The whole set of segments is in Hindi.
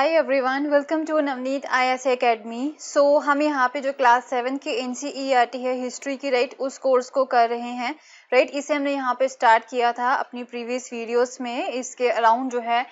Hi everyone welcome to Navneet ISA academy so हम यहाँ पे जो क्लास सेवन e e की एन है हिस्ट्री की राइट right, उस कोर्स को कर रहे हैं राइट right? इसे हमने यहाँ पे स्टार्ट किया था अपनी प्रीवियस वीडियोस में इसके अराउंड जो है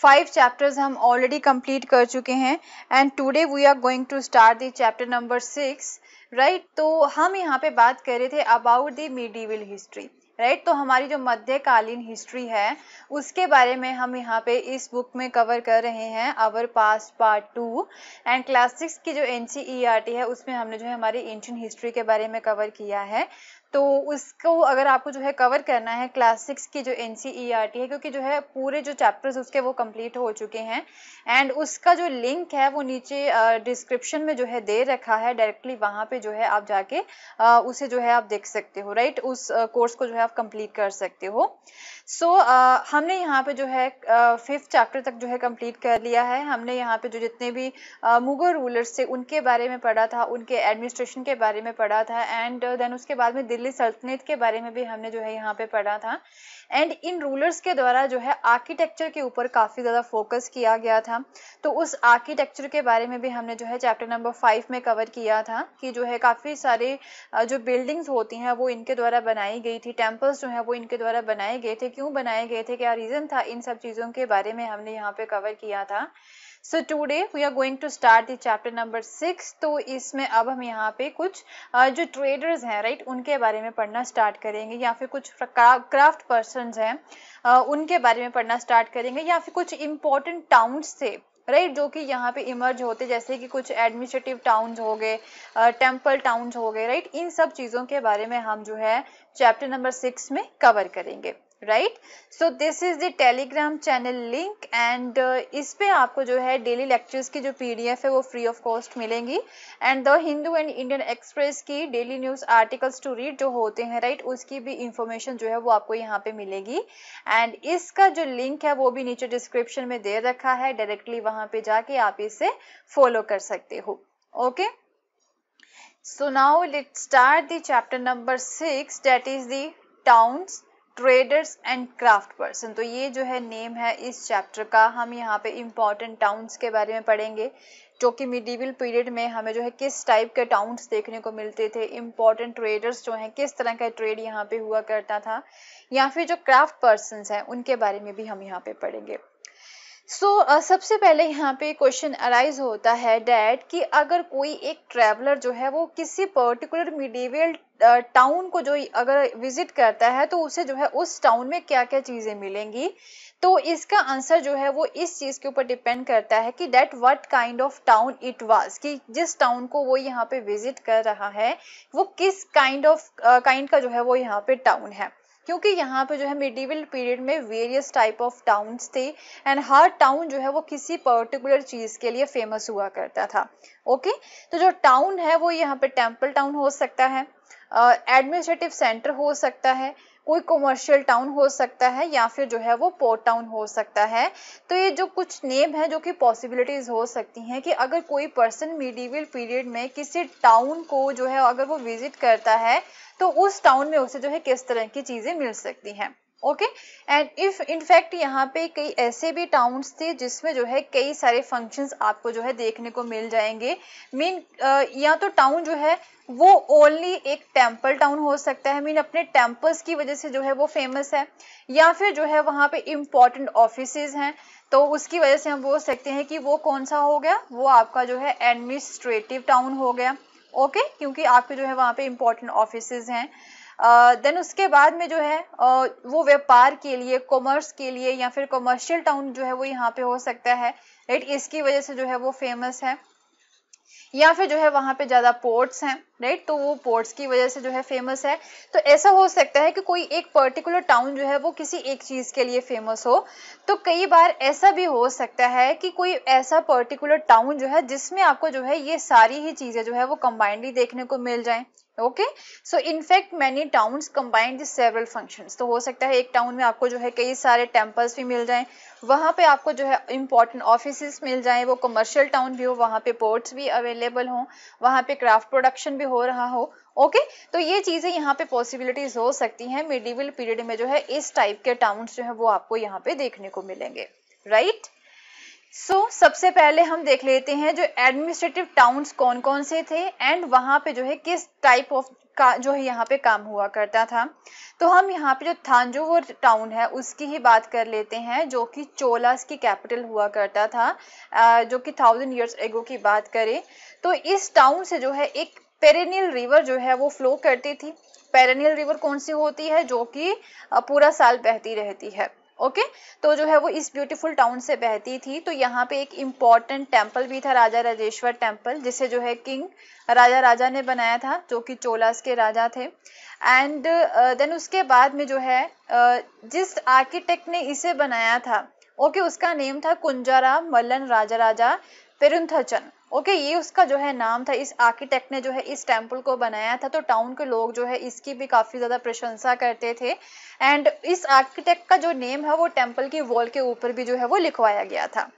फाइव चैप्टर्स हम ऑलरेडी कंप्लीट कर चुके हैं and today we are going to start the chapter number six right तो हम यहाँ पे बात कर रहे थे about the medieval history right तो हमारी जो मध्यकालीन हिस्ट्री है उसके बारे में हम यहाँ पे इस बुक में कवर कर रहे हैं our past part two and class six की जो एन e e है उसमें हमने जो है हमारी एंशियन हिस्ट्री के बारे में कवर किया है तो उसको अगर आपको जो है कवर करना है क्लास सिक्स की जो एन e है क्योंकि जो है पूरे जो चैप्टर्स उसके वो कंप्लीट हो चुके हैं एंड उसका जो लिंक है वो नीचे डिस्क्रिप्शन में जो है दे रखा है डायरेक्टली वहाँ पे जो है आप जाके आ, उसे जो है आप देख सकते हो राइट उस कोर्स को जो है आप कंप्लीट कर सकते हो सो so, हमने यहाँ पे जो है फिफ्थ चैप्टर तक जो है कंप्लीट कर लिया है हमने यहाँ पे जो जितने भी मुगल रूलर्स थे उनके बारे में पढ़ा था उनके एडमिनिस्ट्रेशन के बारे में पढ़ा था एंड देन उसके बाद में दिल्ली दिल्ली सल्तनत के बारे में भी हमने जो है यहाँ पे पढ़ा था एंड इन रूलर्स के द्वारा जो है आर्किटेक्चर के ऊपर काफ़ी ज़्यादा फोकस किया गया था तो उस आर्किटेक्चर के बारे में भी हमने जो है चैप्टर नंबर फाइव में कवर किया था कि जो है काफ़ी सारे जो बिल्डिंग्स होती हैं वो इनके द्वारा बनाई गई थी टेम्पल्स जो है वो इनके द्वारा बनाए गए थे क्यों बनाए गए थे क्या रीज़न था इन सब चीज़ों के बारे में हमने यहाँ पे कवर किया था so today we are going to start the chapter number six तो इसमें अब हम यहाँ पे कुछ जो ट्रेडर्स हैं राइट उनके बारे में पढ़ना स्टार्ट करेंगे या फिर कुछ क्राफ्ट पर्सन हैं उनके बारे में पढ़ना स्टार्ट करेंगे या फिर कुछ इम्पोर्टेंट टाउन्स थे राइट right, जो कि यहाँ पे इमर्ज होते जैसे कि कुछ एडमिनिस्ट्रेटिव टाउन्स हो गए टेम्पल टाउन्स हो गए राइट इन सब चीज़ों के बारे में हम जो है चैप्टर नंबर सिक्स में कवर करेंगे right so this is the telegram channel link and इस पे आपको जो है डेली लेक्चर्स की जो पीडीएफ है वो फ्री ऑफ कॉस्ट मिलेंगी and the Hindu and Indian Express की daily news articles to read जो होते हैं राइट right, उसकी भी इंफॉर्मेशन जो है वो आपको यहाँ पे मिलेगी एंड इसका जो लिंक है वो भी नीचे डिस्क्रिप्शन में दे रखा है डायरेक्टली वहां पे जाके आप इसे फॉलो कर सकते हो okay so now let start start the chapter number 6 that is the traders and craft person तो ये जो है नेम है इस चैप्टर का हम यहाँ पे इम्पॉर्टेंट टाउन्स के बारे में पढ़ेंगे जो कि मिडीवल पीरियड में हमें जो है किस टाइप के टाउन्स देखने को मिलते थे इम्पॉर्टेंट ट्रेडर्स जो हैं किस तरह का ट्रेड यहाँ पे हुआ करता था या फिर जो क्राफ्ट पर्सन हैं उनके बारे में भी हम यहाँ पे पढ़ेंगे सो so, uh, सबसे पहले यहाँ पे क्वेश्चन अराइज होता है डैट कि अगर कोई एक ट्रैवलर जो है वो किसी पर्टिकुलर मिडीवियल टाउन को जो अगर विजिट करता है तो उसे जो है उस टाउन में क्या क्या चीज़ें मिलेंगी तो इसका आंसर जो है वो इस चीज़ के ऊपर डिपेंड करता है कि that what kind of town it was कि जिस टाउन को वो यहाँ पे विजिट कर रहा है वो किस काइंड ऑफ काइंड का जो है वो यहाँ पे टाउन है क्योंकि यहाँ पे जो है मिडिवल पीरियड में वेरियस टाइप ऑफ टाउन्स थे एंड हर टाउन जो है वो किसी पर्टिकुलर चीज़ के लिए फेमस हुआ करता था ओके तो जो टाउन है वो यहाँ पे टेम्पल टाउन हो सकता है एडमिनिस्ट्रेटिव uh, सेंटर हो सकता है कोई कॉमर्शियल टाउन हो सकता है या फिर जो है वो पोर्ट टाउन हो सकता है तो ये जो कुछ नेम है जो कि पॉसिबिलिटीज हो सकती हैं कि अगर कोई पर्सन मिडिवल पीरियड में किसी टाउन को जो है अगर वो विजिट करता है तो उस टाउन में उसे जो है किस तरह की चीज़ें मिल सकती हैं ओके एंड इफ इनफैक्ट यहाँ पे कई ऐसे भी टाउन्स थे जिसमें जो है कई सारे फंक्शंस आपको जो है देखने को मिल जाएंगे मीन या तो टाउन जो है वो ओनली एक टेम्पल टाउन हो सकता है मीन अपने टेम्पल्स की वजह से जो है वो फेमस है या फिर जो है वहाँ पे इम्पॉर्टेंट ऑफिस हैं तो उसकी वजह से हम बोल सकते हैं कि वो कौन सा हो गया वो आपका जो है एडमिनिस्ट्रेटिव टाउन हो गया ओके okay? क्योंकि आपके जो है वहाँ पे इम्पोर्टेंट ऑफिस हैं देन उसके बाद में जो है वो व्यापार के लिए कॉमर्स के लिए या फिर कॉमर्शियल टाउन जो है वो यहाँ पे हो सकता है राइट इसकी वजह से जो है वो फेमस है या फिर जो है वहाँ पे ज़्यादा पोर्ट्स हैं राइट तो वो पोर्ट्स की वजह से जो है फेमस है तो ऐसा हो सकता है कि कोई एक पर्टिकुलर टाउन जो है वो किसी एक चीज़ के लिए फेमस हो तो कई बार ऐसा भी हो सकता है कि कोई ऐसा पर्टिकुलर टाउन जो है जिसमें आपको जो है ये सारी ही चीज़ें जो है वो कंबाइंडली देखने को मिल जाए okay so in fact many towns combined several functions तो हो सकता है एक टाउन में आपको जो है कई सारे टेम्पल्स भी मिल जाएं वहाँ पे आपको जो है इंपॉर्टेंट ऑफिस मिल जाएं वो कमर्शियल टाउन भी हो वहाँ पे पोर्ट्स भी अवेलेबल हो वहाँ पे क्राफ्ट प्रोडक्शन भी हो रहा हो ओके okay? तो ये चीज़ें यहाँ पे पॉसिबिलिटीज हो सकती हैं मिडिवल पीरियड में जो है इस टाइप के टाउन्स जो है वो आपको यहाँ पे देखने को मिलेंगे राइट right? सो so, सबसे पहले हम देख लेते हैं जो एडमिनिस्ट्रेटिव टाउन्स कौन कौन से थे एंड वहाँ पे जो है किस टाइप ऑफ का जो है यहाँ पे काम हुआ करता था तो हम यहाँ पे जो थानजोर टाउन है उसकी ही बात कर लेते हैं जो कि चोलास की कैपिटल हुआ करता था जो कि थाउजेंड ईयर्स एगो की बात करें तो इस टाउन से जो है एक पेरेनियल रिवर जो है वो फ्लो करती थी पेरेनियल रिवर कौन सी होती है जो कि पूरा साल बहती रहती है ओके तो जो है वो इस ब्यूटीफुल टाउन से बहती थी तो यहाँ पे एक इम्पॉर्टेंट टेम्पल भी था राजा राजेश्वर टेम्पल जिसे जो है किंग राजा राजा ने बनाया था जो कि चोलास के राजा थे एंड देन uh, उसके बाद में जो है uh, जिस आर्किटेक्ट ने इसे बनाया था ओके okay, उसका नेम था कुंजारा मल्लन राजा राजा पेरुंथचन ओके ये उसका जो है नाम था इस आर्किटेक्ट ने जो है इस टेम्पल को बनाया था तो टाउन के लोग जो है इसकी भी काफ़ी ज़्यादा प्रशंसा करते थे एंड इस आर्किटेक्ट का जो नेम है वो टेम्पल की वॉल के ऊपर भी जो है वो लिखवाया गया था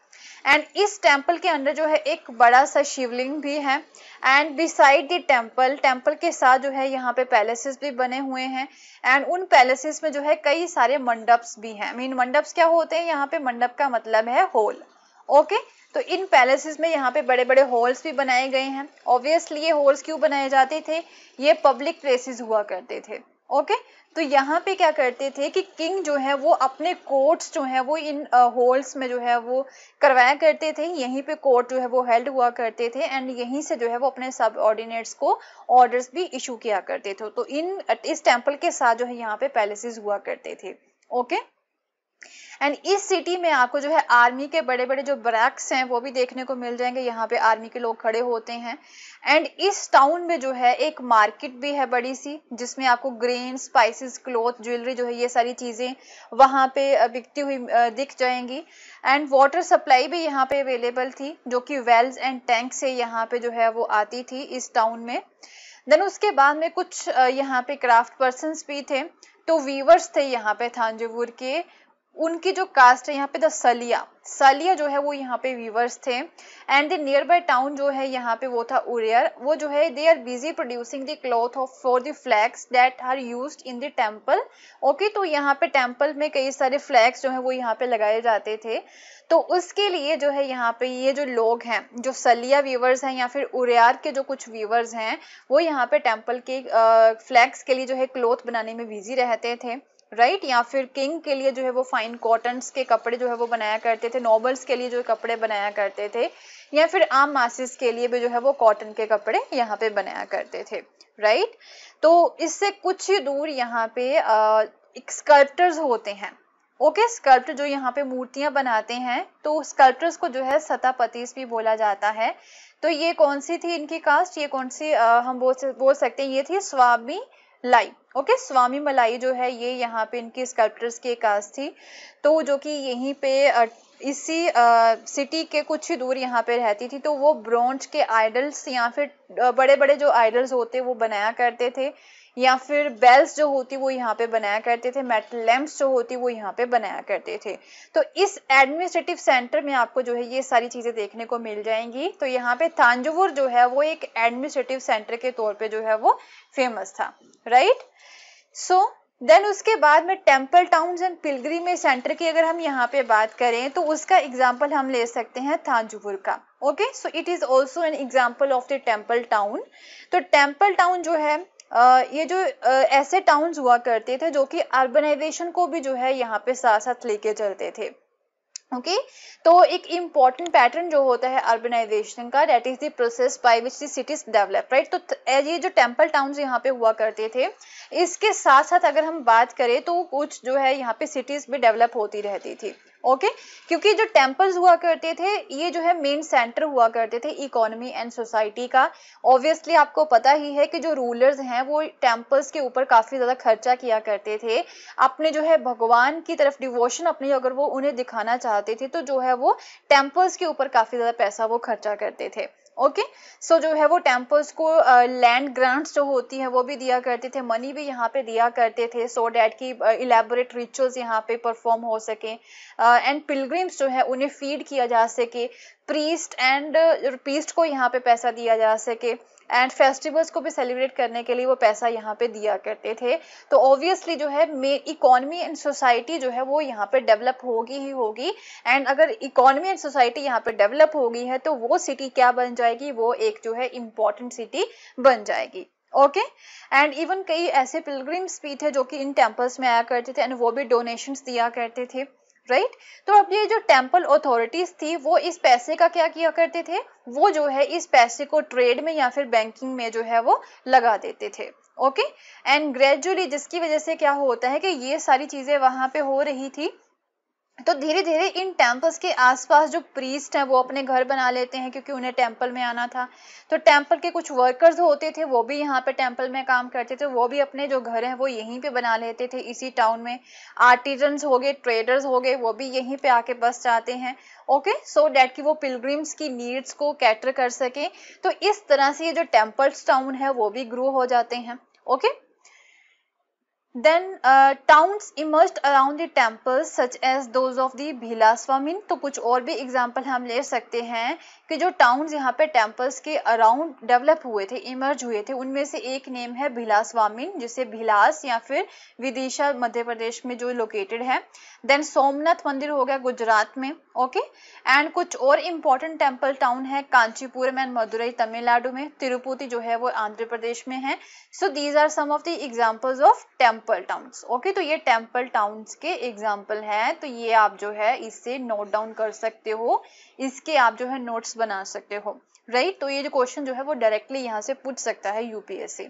एंड इस टेम्पल के अंदर जो है एक बड़ा सा शिवलिंग भी है and beside the temple temple के साथ जो है यहाँ पे पैलेसेस भी बने हुए हैं एंड उन पैलेसेस में जो है कई सारे मंडप्स भी हैं मीन मंडप्स क्या होते हैं यहाँ पे मंडप का मतलब है होल ओके तो इन पैलेसेस में यहाँ पे बड़े बड़े हॉल्स भी बनाए गए हैं ऑब्वियसली ये हॉल्स क्यों बनाए जाते थे ये पब्लिक प्लेसेस हुआ करते थे ओके तो यहाँ पे क्या करते थे कि किंग जो है वो अपने कोर्ट्स जो है वो इन हॉल्स में जो है वो करवाया करते थे यहीं पे कोर्ट जो है वो हेल्ड हुआ करते थे एंड यहीं से जो है वो अपने सब ऑर्डिनेट्स को ऑर्डर्स भी इशू किया करते थे तो इन इस टेम्पल के साथ जो है यहाँ पे पैलेसेस हुआ करते थे ओके okay? एंड इस सिटी में आपको जो है आर्मी के बड़े बड़े जो ब्रैक्स हैं वो भी देखने को मिल जाएंगे यहाँ पे आर्मी के लोग खड़े होते हैं एंड इस टाउन में जो है एक मार्केट भी है बड़ी सी जिसमें आपको ग्रेन स्पाइसेस क्लोथ ज्वेलरी जो है ये सारी चीज़ें वहाँ पे बिकती हुई दिख जाएंगी एंड वाटर सप्लाई भी यहाँ पे अवेलेबल थी जो कि वेल्स एंड टैंक से यहाँ पे जो है वो आती थी इस टाउन में देन उसके बाद में कुछ यहाँ पे क्राफ्ट पर्सन भी थे तो वीवर्स थे यहाँ पे थांजवूर के उनकी जो कास्ट है यहाँ पे द सलिया सलिया जो है वो यहाँ पे वीवर्स थे and the nearby town जो है यहाँ पे वो था उरियर वो जो है they are busy producing the cloth of for the flags that are use in the temple okay तो यहाँ पे टेम्पल में कई सारे फ्लैग्स जो है वो यहाँ पे लगाए जाते थे तो उसके लिए जो है यहाँ पे ये जो लोग हैं जो सलिया व्यूवर्स हैं या फिर उरियार के जो कुछ व्यूवर्स हैं वो यहाँ पे टेम्पल के फ्लैग्स के लिए जो है क्लोथ बनाने में बिजी रहते थे राइट या फिर किंग के लिए जो है वो फाइन कॉटन के कपड़े जो है वो बनाया करते थे नॉबल्स के लिए जो कपड़े बनाया करते थे या फिर आम मासिस के लिए भी जो है वो कॉटन के कपड़े यहाँ पे बनाया करते थे राइट तो इससे कुछ ही दूर यहाँ पे स्कल्प्टर्स होते हैं ओके okay, स्कल्प्ट जो यहाँ पे मूर्तियां बनाते हैं तो स्कल्प्टर्स को जो है सतापतीस भी बोला जाता है तो ये कौन सी थी इनकी कास्ट ये कौन सी आ, हम बोल बोल सकते हैं ये थी स्वामी लाई ओके okay, स्वामी मलाई जो है ये यहाँ पे इनकी स्कल्प्टर्स की एक कास्ट थी तो जो कि यहीं पे इसी सिटी के कुछ ही दूर यहाँ पे रहती थी तो वो ब्रॉन्ज के आइडल्स या फिर बड़े बड़े जो आइडल्स होते वो बनाया करते थे या फिर बेल्स जो होती वो यहाँ पे बनाया करते थे मेटल लैम्प जो होती वो यहाँ पे बनाया करते थे तो इस एडमिनिस्ट्रेटिव सेंटर में आपको जो है ये सारी चीज़ें देखने को मिल जाएंगी तो यहाँ पे तांजवुर जो है वो एक एडमिनिस्ट्रेटिव सेंटर के तौर पर जो है वो फेमस था राइट सो देन उसके बाद में टेम्पल टाउन एंड में सेंटर की अगर हम यहाँ पे बात करें तो उसका एग्जाम्पल हम ले सकते हैं थांजूपुर का okay so it is also an example of the temple town तो टेम्पल टाउन जो है ये जो ऐसे टाउन्स हुआ करते थे जो कि अर्बनाइजेशन को भी जो है यहाँ पे साथ साथ लेके चलते थे ओके okay? तो एक इम्पॉर्टेंट पैटर्न जो होता है अर्बनाइजेशन का that is the process by which the cities develop right तो ये जो टेम्पल टाउन यहाँ पे हुआ करते थे इसके साथ साथ अगर हम बात करें तो कुछ जो है यहाँ पे सिटीज भी डेवलप होती रहती थी ओके क्योंकि जो टेम्पल्स हुआ करते थे ये जो है मेन सेंटर हुआ करते थे इकोनॉमी एंड सोसाइटी का ऑब्वियसली आपको पता ही है कि जो रूलर्स हैं वो टेम्पल्स के ऊपर काफी ज्यादा खर्चा किया करते थे अपने जो है भगवान की तरफ डिवोशन अपनी अगर वो उन्हें दिखाना चाहते थे तो जो है वो टेम्पल्स के ऊपर काफी ज्यादा पैसा वो खर्चा करते थे ओके सो जो है वो टेम्पल्स को लैंड uh, ग्रांट्स जो होती है वो भी दिया करते थे मनी भी यहाँ पे दिया करते थे सो डैट की इलेबोरेट रिचुअल्स यहाँ पे परफॉर्म हो सके एंड uh, पिलग्रिम्स जो है उन्हें फीड किया जा सके प्रीस्ट एंड प्रीस्ट को यहाँ पे पैसा दिया जा सके एंड फेस्टिवल्स को भी सेलिब्रेट करने के लिए वो पैसा यहाँ पे दिया करते थे तो ऑब्वियसली जो है मे इकोनॉमी एंड सोसाइटी जो है वो यहाँ पे डेवलप होगी ही होगी एंड अगर इकोनॉमी एंड सोसाइटी यहाँ पे डेवलप होगी है तो वो सिटी क्या बन जाएगी वो एक जो है इम्पोर्टेंट सिटी बन जाएगी ओके एंड इवन कई ऐसे पिलग्रिम्स भी थे जो कि इन टेम्पल्स में आया करते थे एंड वो भी डोनेशंस दिया करते थे राइट तो अब ये जो टेम्पल अथॉरिटीज थी वो इस पैसे का क्या किया करते थे वो जो है इस पैसे को ट्रेड में या फिर बैंकिंग में जो है वो लगा देते थे ओके एंड ग्रेजुअली जिसकी वजह से क्या होता है कि ये सारी चीजें वहां पे हो रही थी तो धीरे धीरे इन टेम्पल्स के आसपास जो प्रीस्ट हैं वो अपने घर बना लेते हैं क्योंकि उन्हें टेम्पल में आना था तो टेम्पल के कुछ वर्कर्स होते थे वो भी यहाँ पे टेम्पल में काम करते थे वो भी अपने जो घर हैं वो यहीं पे बना लेते थे इसी टाउन में आर्टिजन्स हो गए ट्रेडर्स हो गए वो भी यहीं पे आके बस जाते हैं ओके सो डैट कि वो पिलग्रिम्स की नीड्स को कैटर कर सके तो इस तरह से ये जो टेम्पल्स टाउन है वो भी ग्रो हो जाते हैं okay okay? Then uh, towns emerged around the temples such as those of the Bhilaswamin. तो कुछ और भी एग्जाम्पल हम ले सकते हैं कि जो टाउन्स यहाँ पे टेम्पल्स के अराउंड डेवलप हुए थे इमर्ज हुए थे उनमें से एक नेम है भिलासवामिन जिसे भिलास या फिर विदिशा मध्य प्रदेश में जो लोकेटेड है देन सोमनाथ मंदिर हो गया गुजरात में ओके एंड कुछ और इम्पोर्टेंट टेम्पल टाउन है कांचीपुरम एंड मदुरई तमिलनाडु में तिरुपति जो है वो आंध्र प्रदेश में है so these are some of the examples of temple towns okay तो ये टेम्पल टाउन्स के एग्जाम्पल हैं तो ये आप जो है इससे नोट डाउन कर सकते हो इसके आप जो है नोट्स बना सकते हो राइट right? तो ये जो क्वेश्चन जो है वो डायरेक्टली यहाँ से पूछ सकता है यूपीएससी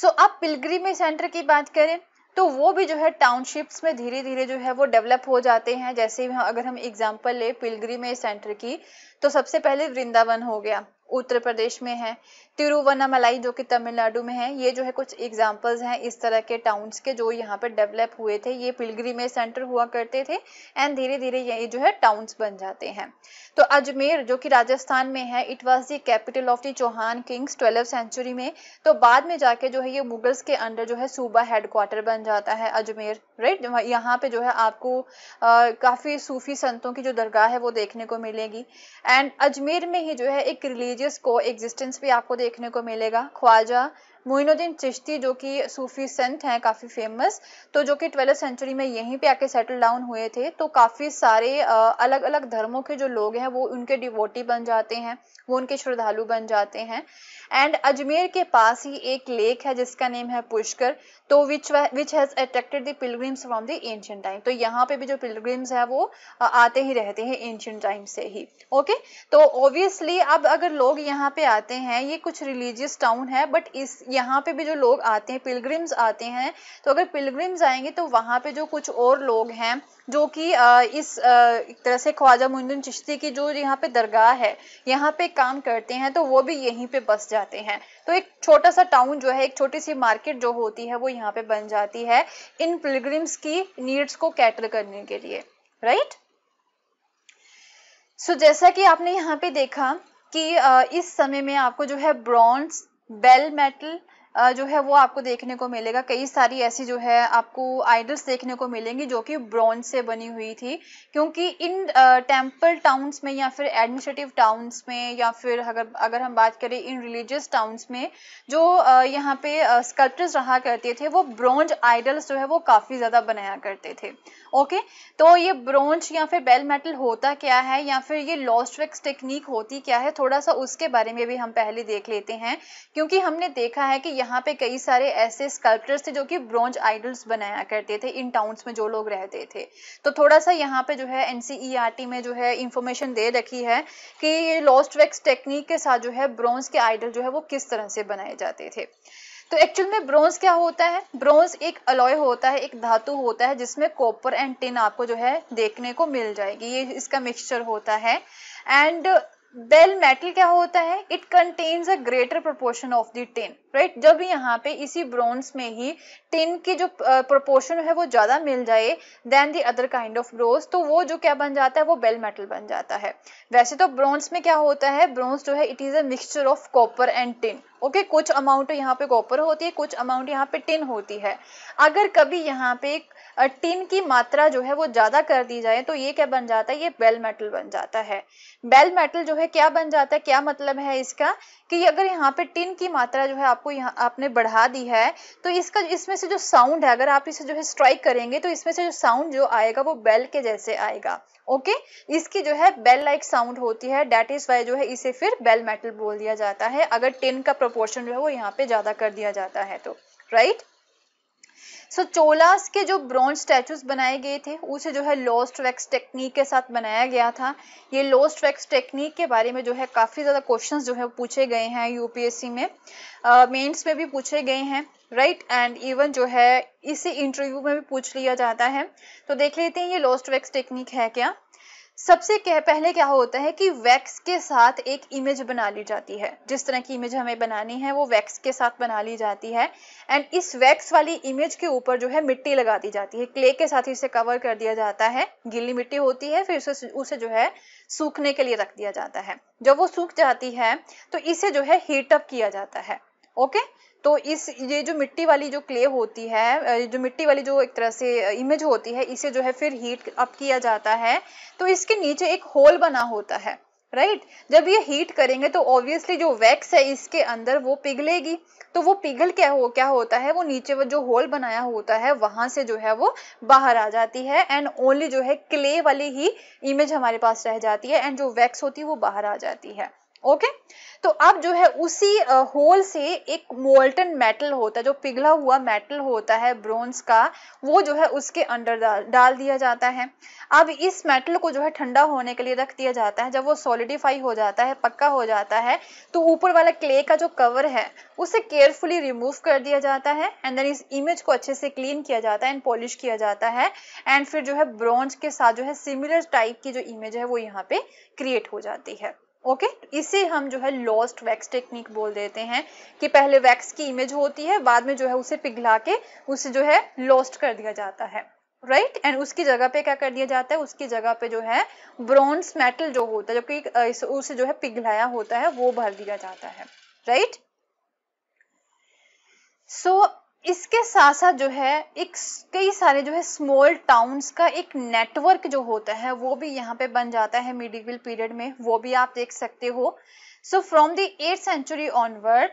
सो so, अब में सेंटर की बात करें तो वो भी जो है टाउनशिप्स में धीरे धीरे जो है वो डेवलप हो जाते हैं जैसे अगर हम एग्जाम्पल ले पिलग्री में सेंटर की तो सबसे पहले वृंदावन हो गया उत्तर प्रदेश में है तिरुवनामलाई जो कि तमिलनाडु में है ये जो है कुछ एग्जाम्पल्स हैं इस तरह के टाउन्स के जो यहाँ पर डेवलप हुए थे ये पिलग्रीमेज सेंटर हुआ करते थे एंड धीरे धीरे ये जो है टाउन्स बन जाते हैं तो अजमेर जो कि राजस्थान में है it was the capital of the Chauhan kings twelve century में तो बाद में जाके जो है ये मुगल्स के अंडर जो है सूबा हेडक्वार्टर बन जाता है अजमेर राइट यहाँ पे जो है आपको आ, काफी सूफी संतों की जो दरगाह है वो देखने को मिलेगी एंड अजमेर में ही जो है एक रिलीजियस को एग्जिस्टेंस भी आपको देखने को मिलेगा ख्वाजा मोइनुद्दीन चिश्ती जो कि सूफी संत हैं काफ़ी फेमस तो जो कि ट्वेल्थ सेंचुरी में यहीं पे आके सेटल डाउन हुए थे तो काफ़ी सारे अलग अलग धर्मों के जो लोग हैं वो उनके डिवोटी बन जाते हैं वो उनके श्रद्धालु बन जाते हैं एंड अजमेर के पास ही एक लेक है जिसका नेम है पुष्कर तो which which has attracted the pilgrims from the ancient time तो यहाँ पे भी जो पिलग्रिम्स है वो आते ही रहते हैं एंशियंट टाइम से ही ओके तो ऑब्वियसली अब अगर लोग यहाँ पे आते हैं ये कुछ रिलीजियस टाउन है बट इस यहाँ पे भी जो लोग आते हैं पिलग्रिम्स आते हैं तो अगर पिलग्रिम्स आएंगे तो वहाँ पे जो कुछ और लोग हैं जो कि इस एक तरह से ख्वाजा मुंदन चिश्ती की जो यहाँ पे दरगाह है यहाँ पे काम करते हैं तो वो भी यहीं पे बस जाते हैं तो एक छोटा सा टाउन जो है एक छोटी सी मार्केट जो होती है वो यहाँ पे बन जाती है इन पिलग्रिम्स की नीड्स को कैटर करने के लिए राइट सो जैसा कि आपने यहाँ पे देखा कि इस समय में आपको जो है ब्रॉन्ज bell metal जो है वो आपको देखने को मिलेगा कई सारी ऐसी जो है आपको आइडल्स देखने को मिलेंगी जो कि ब्रॉन्ज से बनी हुई थी क्योंकि इन टेम्पल टाउन्स में या फिर एडमिनिस्ट्रेटिव टाउन्स में या फिर अगर अगर हम बात करें इन रिलीजियस टाउन्स में जो यहाँ पे स्कल्पर्स रहा करते थे वो ब्रॉन्ज आइडल्स जो है वो काफ़ी ज़्यादा बनाया करते थे ओके तो ये ब्रॉन्ज या फिर बेल मेटल होता क्या है या फिर ये वेक्स टेक्निक होती क्या है थोड़ा सा उसके बारे में भी हम पहले देख लेते हैं क्योंकि हमने देखा है कि यहाँ पे कई सारे ऐसे स्कल्प्टर्स थे जो कि ब्रॉन्ज आइडल्स बनाया करते थे इन टाउन्स में जो लोग रहते थे तो थोड़ा सा यहाँ पे जो है एनसीईआरटी e में जो है इंफॉर्मेशन दे रखी है कि ये लॉस्ट वैक्स टेक्निक के साथ जो है ब्रॉन्ज के आइडल जो है वो किस तरह से बनाए जाते थे तो एक्चुअल में ब्रोंज क्या होता है ब्रोंज एक अलॉय होता है एक धातु होता है जिसमें कॉपर एंड टिन आपको जो है देखने को मिल जाएगी ये इसका मिक्सचर होता है एंड बेल मेटल क्या होता है it contains a greater proportion of the tin right जब यहाँ पे इसी ब्रॉन्स में ही टिन की जो प्रोपोर्शन है वो ज्यादा मिल जाए then the other kind of bronze तो वो जो क्या बन जाता है वो बेल मेटल बन जाता है वैसे तो ब्रॉन्स में क्या होता है ब्रॉन्स जो है it is a mixture of copper and tin okay कुछ अमाउंट यहाँ पे कॉपर होती है कुछ अमाउंट यहाँ पे टिन होती है अगर कभी यहाँ पे टिन की मात्रा जो है वो ज्यादा कर दी जाए तो ये क्या बन जाता है ये बेल मेटल बन जाता है बेल मेटल जो है क्या बन जाता है क्या मतलब है इसका कि अगर यहाँ पे टिन की मात्रा जो है आपको यहाँ आपने बढ़ा दी है तो इसका इसमें से जो साउंड है अगर आप इसे जो है स्ट्राइक करेंगे तो इसमें से जो साउंड जो आएगा वो बेल के जैसे आएगा ओके इसकी जो है बेल लाइक साउंड होती है डेट इज वाई जो है इसे फिर बेल मेटल बोल दिया जाता है अगर टिन का प्रोपोर्शन जो है वो यहाँ पे ज्यादा कर दिया जाता है तो right right? So so, Cholas के जो ब्रॉन्ज स्टैचूज बनाए गए थे उसे जो है लॉस्ट वैक्स टेक्निक के साथ बनाया गया था ये लॉस्ट वैक्स टेक्निक के बारे में जो है काफ़ी ज़्यादा क्वेश्चन जो है पूछे गए हैं यूपीएससी में मेंस uh, में भी पूछे गए हैं राइट एंड इवन जो है इसी इंटरव्यू में भी पूछ लिया जाता है तो देख लेते हैं ये लॉस्ट वैक्स टेक्निक है क्या सबसे कह, पहले क्या होता है कि वैक्स के साथ एक इमेज बना ली जाती है जिस तरह की इमेज हमें बनानी है वो वैक्स के साथ बना ली जाती है एंड इस वैक्स वाली इमेज के ऊपर जो है मिट्टी लगा दी जाती है क्ले के साथ इसे कवर कर दिया जाता है गीली मिट्टी होती है फिर उसे उसे जो है सूखने के लिए रख दिया जाता है जब वो सूख जाती है तो इसे जो है हीटअप किया जाता है ओके तो इस ये जो मिट्टी वाली जो क्ले होती है जो मिट्टी वाली जो एक तरह से इमेज होती है इसे जो है फिर हीट अप किया जाता है तो इसके नीचे एक होल बना होता है राइट right? जब ये हीट करेंगे तो ऑब्वियसली जो वैक्स है इसके अंदर वो पिघलेगी तो वो पिघल क्या हो क्या होता है वो नीचे वो जो होल बनाया होता है वहां से जो है वो बाहर आ जाती है एंड ओनली जो है क्ले वाली ही इमेज हमारे पास रह जाती है एंड जो वैक्स होती है वो बाहर आ जाती है ओके तो अब जो है उसी होल से एक मोल्टन मेटल होता है जो पिघला हुआ मेटल होता है ब्रोंज का वो जो है उसके अंडर डाल, डाल दिया जाता है अब इस मेटल को जो है ठंडा होने के लिए रख दिया जाता है जब वो सॉलिडिफाई हो जाता है पक्का हो जाता है तो ऊपर वाला क्ले का जो कवर है उसे केयरफुली रिमूव कर दिया जाता है एंड देन इस इमेज को अच्छे से क्लीन किया जाता है एंड पॉलिश किया जाता है एंड फिर जो है ब्रॉन्ज के साथ जो है सिमिलर टाइप की जो इमेज है वो यहाँ पे क्रिएट हो जाती है ओके तो इसे हम जो है लॉस्ट वैक्स टेक्निक बोल देते हैं कि पहले वैक्स की इमेज होती है बाद में जो है उसे पिघला के उसे जो है लॉस्ट कर दिया जाता है राइट right? एंड उसकी जगह पे क्या कर दिया जाता है उसकी जगह पे जो है ब्रॉन्स मेटल जो होता है जबकि उसे जो है पिघलाया होता है वो भर दिया जाता है राइट right? सो so, इसके साथ साथ जो है एक कई सारे जो है स्मॉल टाउन्स का एक नेटवर्क जो होता है वो भी यहाँ पे बन जाता है मिडिवल पीरियड में वो भी आप देख सकते हो so from the eight century onward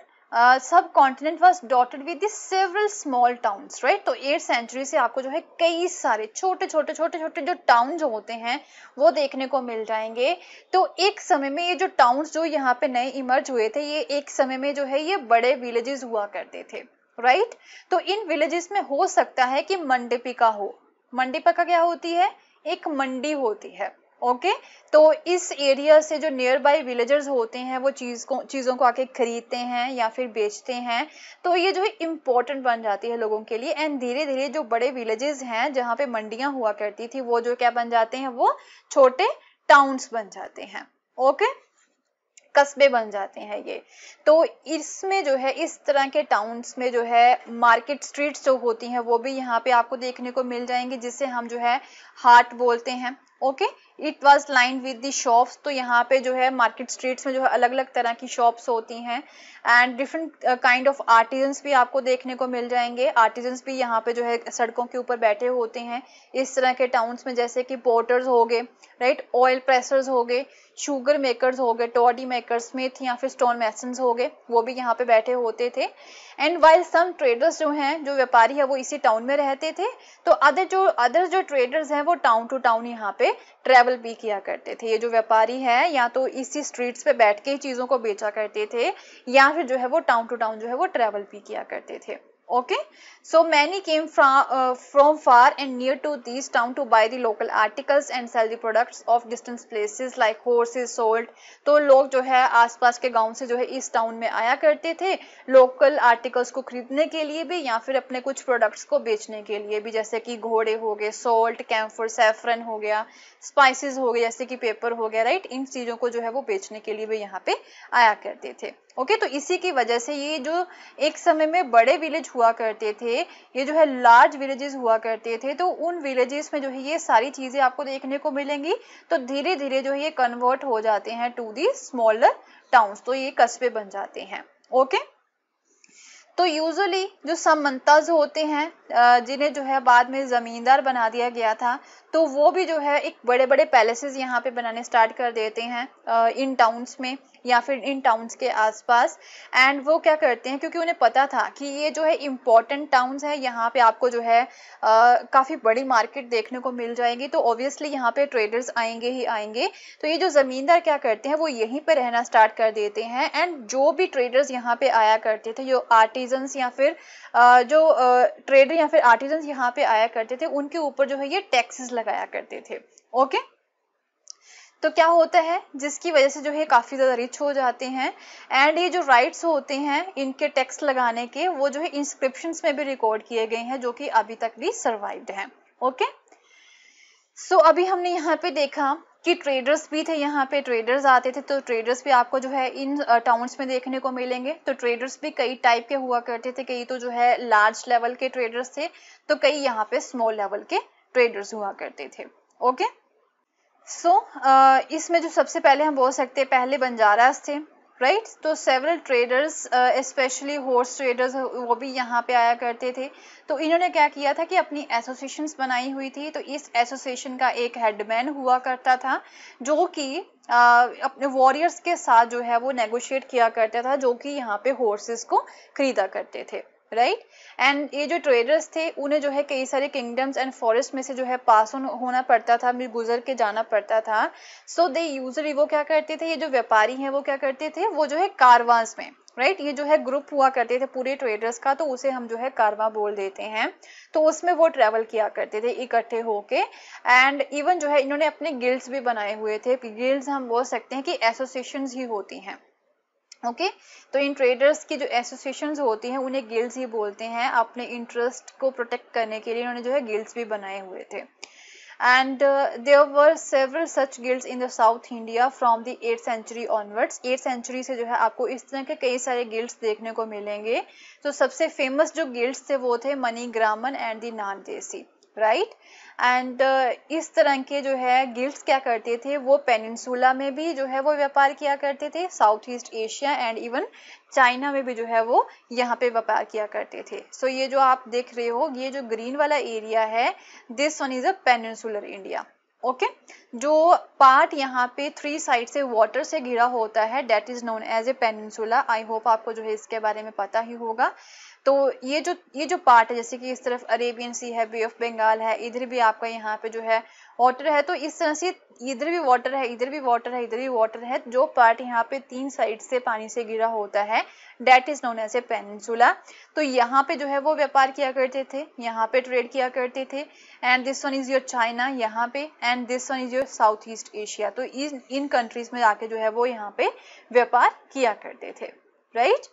subcontinent was dotted with several small towns right तो एट सेंचुरी से आपको जो है कई सारे छोटे छोटे छोटे छोटे जो टाउन जो होते हैं वो देखने को मिल जाएंगे तो एक समय में ये जो टाउन्स जो यहाँ पे नए इमर्ज हुए थे ये एक समय में जो है ये बड़े विलेजेस हुआ करते थे राइट right? तो इन विलेजेस में हो सकता है कि मंडीपिका हो मंडीपिका क्या होती है एक मंडी होती है ओके okay? तो इस एरिया से जो नियर बाय विलेजर्स होते हैं वो चीज़ को चीज़ों को आके खरीदते हैं या फिर बेचते हैं तो ये जो है इम्पोर्टेंट बन जाती है लोगों के लिए एंड धीरे धीरे जो बड़े विलेजेस हैं जहाँ पे मंडियां हुआ करती थी वो जो क्या बन जाते हैं वो छोटे टाउन्स बन जाते हैं ओके okay? कस्बे बन जाते हैं ये तो इसमें जो है इस तरह के टाउन्स में जो है मार्केट स्ट्रीट्स जो होती हैं वो भी यहाँ पे आपको देखने को मिल जाएंगी जिसे हम जो है हाट बोलते हैं okay it was line with the shops तो यहाँ पे जो है मार्केट स्ट्रीट्स में जो है अलग अलग तरह की शॉप्स होती हैं and different kind of artisans भी आपको देखने को मिल जाएंगे आर्टिजन्स भी यहाँ पे जो है सड़कों के ऊपर बैठे होते हैं इस तरह के टाउन्स में जैसे कि पोर्टर्स हो गए राइट ऑयल प्रेसर्स हो गए शुगर मेकर्स हो गए टॉडी मेकर्स स्मिथ या फिर स्टोन मैसन हो गए वो भी यहाँ पे बैठे होते थे एंड वाइल सम ट्रेडर्स जो हैं जो व्यापारी है वो इसी टाउन में रहते थे तो अदर जो अदर्स जो ट्रेडर्स हैं वो टाउन टू टाउन यहाँ पे ट्रेवल भी किया करते थे ये जो व्यापारी है या तो इसी स्ट्रीट्स पे बैठ के चीज़ों को बेचा करते थे या फिर जो है वो टाउन टू टाउन जो है वो ट्रेवल भी किया करते थे okay so many came from uh, from far and near to this town to buy the local articles and sell the products of distance places like horses sold तो लोग जो है आसपास के गांव से जो है इस टाउन में आया करते थे लोकल आर्टिकल्स को खरीदने के लिए भी या फिर अपने कुछ प्रोडक्ट्स को बेचने के लिए भी जैसे कि घोड़े हो गए सोल्ट कैम्फर सेफरन हो गया स्पाइसेस हो गए जैसे कि पेपर हो गया राइट इन चीज़ों को जो है वो बेचने के लिए भी यहाँ पे आया करते थे ओके तो इसी की वजह से ये जो एक समय में बड़े विलेज हुआ करते थे ये जो है लार्ज विलेजेस हुआ करते थे तो उन विलेजेस में जो है ये सारी चीजें आपको देखने को मिलेंगी तो धीरे धीरे जो है ये कन्वर्ट हो जाते हैं टू दी स्मॉलर टाउन्स तो ये कस्बे बन जाते हैं ओके तो यूजुअली जो समंताज होते हैं जिन्हें जो है बाद में ज़मींदार बना दिया गया था तो वो भी जो है एक बड़े बड़े पैलेसेस यहाँ पे बनाने स्टार्ट कर देते हैं इन टाउन्स में या फिर इन टाउन्स के आसपास एंड वो क्या करते हैं क्योंकि उन्हें पता था कि ये जो है इम्पोर्टेंट टाउन्स हैं यहाँ पे आपको जो है काफ़ी बड़ी मार्केट देखने को मिल जाएगी तो ऑब्वियसली यहाँ पे ट्रेडर्स आएंगे ही आएंगे तो ये जो ज़मींदार क्या करते हैं वो यहीं पर रहना स्टार्ट कर देते हैं एंड जो भी ट्रेडर्स यहाँ पर आया करते थे जो आर्टिजन्स या फिर जो ट्रेडर या फिर आर्टिजन्स यहाँ पे आया करते थे उनके ऊपर जो है ये टैक्सेस लगाया करते थे ओके okay? तो क्या होता है जिसकी वजह से जो है काफ़ी ज़्यादा रिच हो जाते हैं एंड ये जो राइट्स होते हैं इनके टैक्स लगाने के वो जो है इंस्क्रिप्शंस में भी रिकॉर्ड किए गए हैं जो कि अभी तक भी सर्वाइव्ड हैं ओके सो so, अभी हमने यहाँ पे देखा कि ट्रेडर्स भी थे यहाँ पे ट्रेडर्स आते थे तो ट्रेडर्स भी आपको जो है इन टाउन्स में देखने को मिलेंगे तो ट्रेडर्स भी कई टाइप के हुआ करते थे कई तो जो है लार्ज लेवल के ट्रेडर्स थे तो कई यहाँ पे स्मॉल लेवल के ट्रेडर्स हुआ करते थे ओके okay? सो uh, इसमें जो सबसे पहले हम बोल सकते हैं पहले बंजारास थे राइट right? तो several traders specially horse traders वो भी यहाँ पे आया करते थे तो इन्होंने क्या किया था कि अपनी एसोसिएशन बनाई हुई थी तो इस एसोसिएशन का एक हेडमैन हुआ करता था जो कि uh, अपने वॉरियर्स के साथ जो है वो नेगोशिएट किया करता था जो कि यहाँ पे हॉर्सेस को खरीदा करते थे राइट एंड ये जो ट्रेडर्स थे उन्हें जो है कई सारे किंगडम्स एंड फॉरेस्ट में से जो है पास होना पड़ता था मेरे गुजर के जाना पड़ता था सो दे यूजली वो क्या करते थे ये जो व्यापारी हैं वो क्या करते थे वो जो है कारवास में राइट right? ये जो है ग्रुप हुआ करते थे पूरे ट्रेडर्स का तो उसे हम जो है कारवा बोल देते हैं तो उसमें वो ट्रेवल किया करते थे इकट्ठे होके एंड इवन जो है इन्होंने अपने गिल्ड्स भी बनाए हुए थे गिल्ड्स हम बोल सकते हैं कि एसोसिएशन ही होती हैं ओके okay? तो इन ट्रेडर्स की जो एसोसिएशंस होती हैं उन्हें गिल्ड्स ही बोलते हैं अपने इंटरेस्ट को प्रोटेक्ट करने के लिए उन्होंने जो है गिल्ड्स भी बनाए हुए थे and there were several such guilds in the South India from from eight century onwards eight century से जो है आपको इस तरह के कई सारे गिल्ड्स देखने को मिलेंगे तो सबसे फेमस जो गिल्ड्स थे वो थे मनी ग्रामन एंड दी देसी राइट right? एंड uh, इस तरह के जो है गिल्ड्स क्या करते थे वो पेनिनसुला में भी जो है वो व्यापार किया करते थे South East Asia and even China में भी जो है वो यहाँ पे व्यापार किया करते थे सो so, ये जो आप देख रहे हो ये जो ग्रीन वाला एरिया है this one is a peninsular India okay okay? जो पार्ट यहाँ पे थ्री साइड से वाटर से घिरा होता है that is known as a peninsula I hope आपको जो है इसके बारे में पता ही होगा तो ये जो ये जो पार्ट है जैसे कि इस तरफ अरेबियन सी है बे ऑफ बंगाल है इधर भी आपका यहाँ पे जो है वाटर है तो इस तरह से इधर भी वाटर है इधर भी वाटर है इधर भी वाटर है जो पार्ट यहाँ पे तीन साइड से पानी से गिरा होता है that is known as a peninsula तो यहाँ पे जो है वो व्यापार किया करते थे यहाँ पे ट्रेड किया करते थे and this one is your China यहाँ पे and this one is your South East Asia तो इन कंट्रीज में जाके जो है वो यहाँ पे व्यापार किया करते थे right right?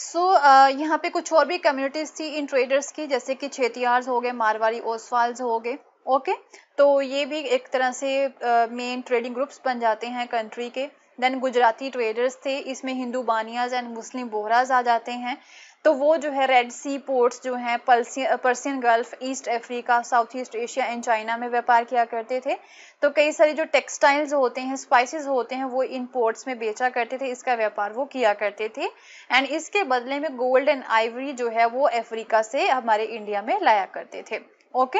So so, uh, यहाँ पे कुछ और भी कम्युनिटीज थी इन ट्रेडर्स की जैसे कि छेतियार्स हो गए मारवाड़ी ओसवाल्स हो गए ओके okay? तो ये भी एक तरह से मेन ट्रेडिंग ग्रुप्स बन जाते हैं कंट्री के देन गुजराती ट्रेडर्स थे इसमें हिंदू बानियाज एंड मुस्लिम बोहराज आ जाते हैं तो वो जो है रेड सी पोर्ट्स जो हैं Persian Gulf East Africa South East Asia and China में व्यापार किया करते थे तो कई सारे जो टेक्सटाइल्स होते हैं स्पाइसेस होते हैं वो इन पोर्ट्स में बेचा करते थे इसका व्यापार वो किया करते थे एंड इसके बदले में गोल्ड एंड आइवरी जो है वो अफ्रीका से हमारे इंडिया में लाया करते थे okay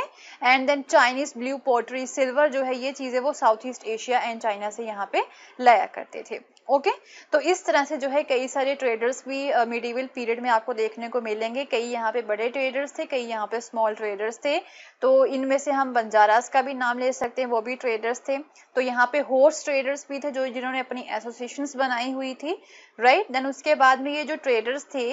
and then Chinese blue pottery silver जो है ये चीज़ें वो South East Asia and China से यहाँ पे लाया करते थे ओके okay? तो इस तरह से जो है कई सारे ट्रेडर्स भी मिडीवल पीरियड में आपको देखने को मिलेंगे कई यहाँ पे बड़े ट्रेडर्स थे कई यहाँ पे स्मॉल ट्रेडर्स थे तो इनमें से हम बंजारास का भी नाम ले सकते हैं वो भी ट्रेडर्स थे तो यहाँ पे हॉर्स ट्रेडर्स भी थे जो जिन्होंने अपनी एसोसिएशन बनाई हुई थी राइट देन उसके बाद में ये जो ट्रेडर्स थे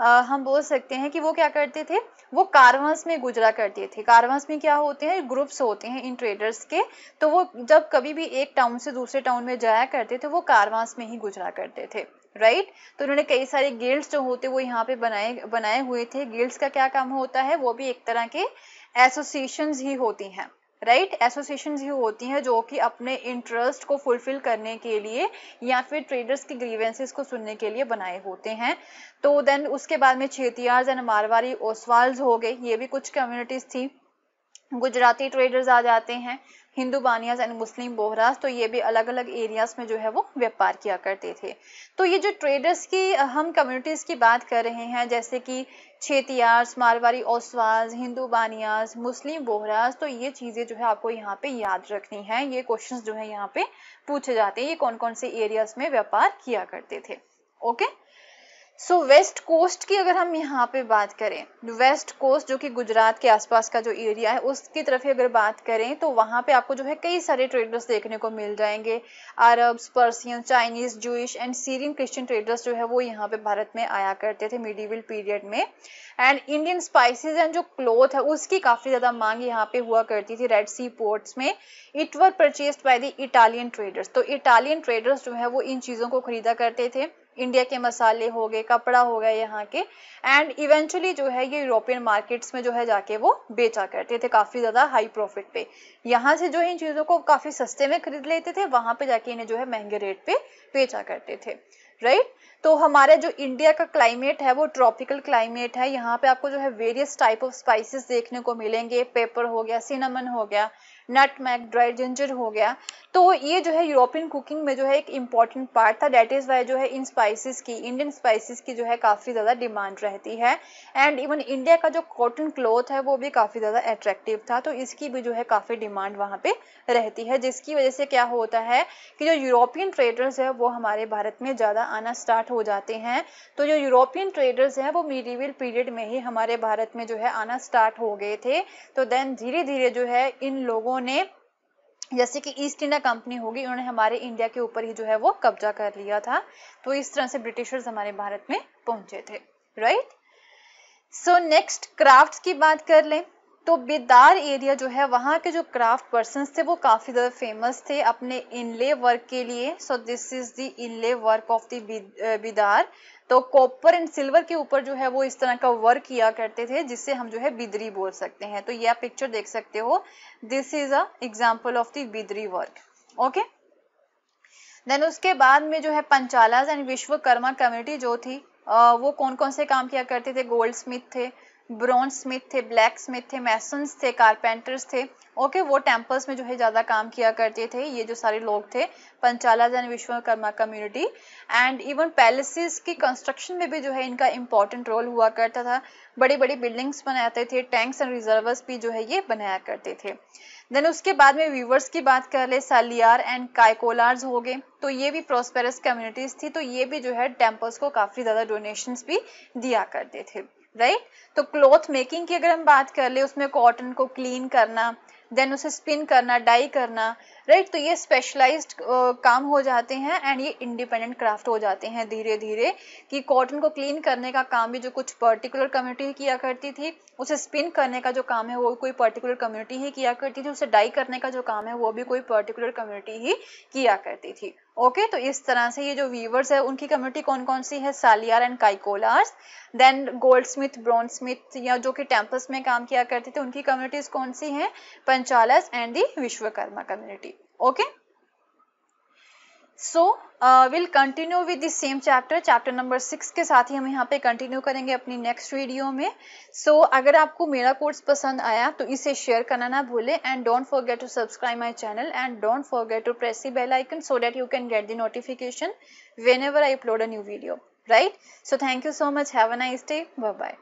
आ, हम बोल सकते हैं कि वो क्या करते थे वो कारवास में गुजरा करते थे कारवास में क्या होते हैं ग्रुप्स होते हैं इन ट्रेडर्स के तो वो जब कभी भी एक टाउन से दूसरे टाउन में जाया करते थे वो कारवांस में ही गुजरा करते थे राइट right? तो उन्होंने कई सारे गिल्ड्स जो होते वो यहाँ पे बनाए बनाए हुए थे गिल्ड्स का क्या काम होता है वो भी एक तरह के एसोसिएशन ही होती हैं राइट right? एसोसिएशन ही होती हैं जो कि अपने इंटरेस्ट को फुलफिल करने के लिए या फिर ट्रेडर्स की ग्रीवेंसेस को सुनने के लिए बनाए होते हैं तो देन उसके बाद में छेतियार्स एंड मारवाड़ी ओसवाल्स हो गए ये भी कुछ कम्युनिटीज थी गुजराती ट्रेडर्स आ जाते हैं हिंदू बानियाज एंड मुस्लिम बोहराज तो ये भी अलग अलग एरियाज में जो है वो व्यापार किया करते थे तो ये जो ट्रेडर्स की हम कम्युनिटीज़ की बात कर रहे हैं जैसे कि छेतियार्स मारवाड़ी ओसवाज हिंदू बानियाज मुस्लिम बोहराज तो ये चीज़ें जो है आपको यहाँ पे याद रखनी है ये क्वेश्चन जो है यहाँ पे पूछे जाते हैं ये कौन कौन से एरियाज में व्यापार किया करते थे okay okay? So west coast की अगर हम यहाँ पे बात करें वेस्ट कोस्ट जो कि गुजरात के आसपास का जो एरिया है उसकी तरफ ही अगर बात करें तो वहाँ पे आपको जो है कई सारे ट्रेडर्स देखने को मिल जाएंगे Arabs Persian Chinese Jews and Syrian Christian traders जो है वो यहाँ पे भारत में आया करते थे मिडीवल पीरियड में एंड इंडियन स्पाइसिस एंड जो क्लोथ है उसकी काफ़ी ज़्यादा मांग यहाँ पे हुआ करती थी रेड सी पोर्ट्स में it were purchased by the Italian traders तो इटालियन ट्रेडर्स जो है वो इन चीज़ों को खरीदा करते थे इंडिया के मसाले हो गए कपड़ा हो गया यहाँ के एंड इवेंचुअली जो है ये यूरोपियन मार्केट्स में जो है जाके वो बेचा करते थे काफी ज्यादा हाई प्रॉफिट पे यहाँ से जो है इन चीजों को काफी सस्ते में खरीद लेते थे वहां पे जाके इन्हें जो है महंगे रेट पे बेचा करते थे राइट right? तो हमारे जो इंडिया का क्लाइमेट है वो ट्रॉपिकल क्लाइमेट है यहाँ पे आपको जो है वेरियस टाइप ऑफ स्पाइसेस देखने को मिलेंगे पेपर हो गया सिनेमन हो गया नट मैक ड्राई जिंजर हो गया तो ये जो है यूरोपियन कुकिंग में जो है एक इम्पॉर्टेंट पार्ट था डेट इज़ वाई जो है इन स्पाइसिस की इंडियन स्पाइसिस की जो है काफ़ी ज़्यादा डिमांड रहती है एंड इवन इंडिया का जो कॉटन क्लोथ है वो भी काफ़ी ज़्यादा अट्रैक्टिव था तो इसकी भी जो है काफ़ी डिमांड वहाँ पर रहती है जिसकी वजह से क्या होता है कि जो यूरोपियन ट्रेडर्स है वो हमारे भारत में ज़्यादा आना स्टार्ट हो जाते हैं तो जो यूरोपियन ट्रेडर्स हैं वो मीडिविल पीरियड में ही हमारे भारत में जो है आना स्टार्ट हो गए थे तो देन धीरे धीरे जो है इन लोगों लोगों ने जैसे कि ईस्ट इंडिया कंपनी होगी उन्होंने हमारे इंडिया के ऊपर ही जो है वो कब्जा कर लिया था तो इस तरह से ब्रिटिशर्स हमारे भारत में पहुंचे थे राइट सो नेक्स्ट क्राफ्ट्स की बात कर लें तो बेदार एरिया जो है वहाँ के जो क्राफ्ट पर्सन थे वो काफ़ी ज़्यादा फेमस थे अपने इनले वर्क के लिए so this is the inlay work of the Bidar तो कॉपर एंड सिल्वर के ऊपर जो है वो इस तरह का वर्क किया करते थे जिससे हम जो है बिदरी बोल सकते हैं तो यह पिक्चर देख सकते हो this is a example of the Bidri work okay then उसके बाद में जो है पंचालाज एंड विश्वकर्मा कमेटी जो थी आ, वो कौन कौन से काम किया करते थे गोल्ड स्मिथ थे ब्रॉन्ज स्मिथ थे ब्लैक स्मिथ थे मैसन्स थे कारपेंटर्स थे ओके वो टेम्पल्स में जो है ज़्यादा काम किया करते थे ये जो सारे लोग थे पंचाला जन Vishwakarma community and even palaces की कंस्ट्रक्शन में भी जो है इनका इंपॉर्टेंट रोल हुआ करता था बड़ी बड़ी बिल्डिंग्स बनाते थे टैंक्स एंड रिजर्वर्स भी जो है ये बनाया करते थे देन उसके बाद में वीवर्स की बात कर ले सालियार एंड कायकोलार्स हो गए तो ये भी प्रोस्पेरस कम्युनिटीज थी तो ये भी जो है टेम्पल्स को काफ़ी ज़्यादा डोनेशंस भी दिया करते थे राइट तो क्लोथ मेकिंग की अगर हम बात कर ले उसमें कॉटन को क्लीन करना देन उसे स्पिन करना डाई करना राइट तो ये स्पेशलाइज्ड काम हो जाते हैं एंड ये इंडिपेंडेंट क्राफ्ट हो जाते हैं धीरे धीरे कि कॉटन को क्लीन करने का काम भी जो कुछ पर्टिकुलर कम्युनिटी किया करती थी उसे स्पिन करने का जो काम है वो कोई पर्टिकुलर कम्युनिटी ही किया करती थी उसे डाई करने का जो काम है वो भी कोई पर्टिकुलर कम्युनिटी ही किया करती थी ओके okay, तो इस तरह से ये जो वीवर्स है उनकी कम्युनिटी कौन कौन सी है Saliyar and Kaikolars then goldsmith bronze smith या जो कि टेम्पल्स में काम किया करते थे उनकी कम्युनिटीज कौन सी हैं Panchalas and the Vishwakarma community okay so uh, we'll continue with the same chapter chapter number 6 ke sath hi hum yahan pe continue karenge apni next video mein so agar aapko mera course pasand aaya to ise share karna na bhule and don't forget to subscribe my channel and don't forget to press the bell icon so that you can get the notification whenever I upload a new video right so thank you so much have a nice day bye bye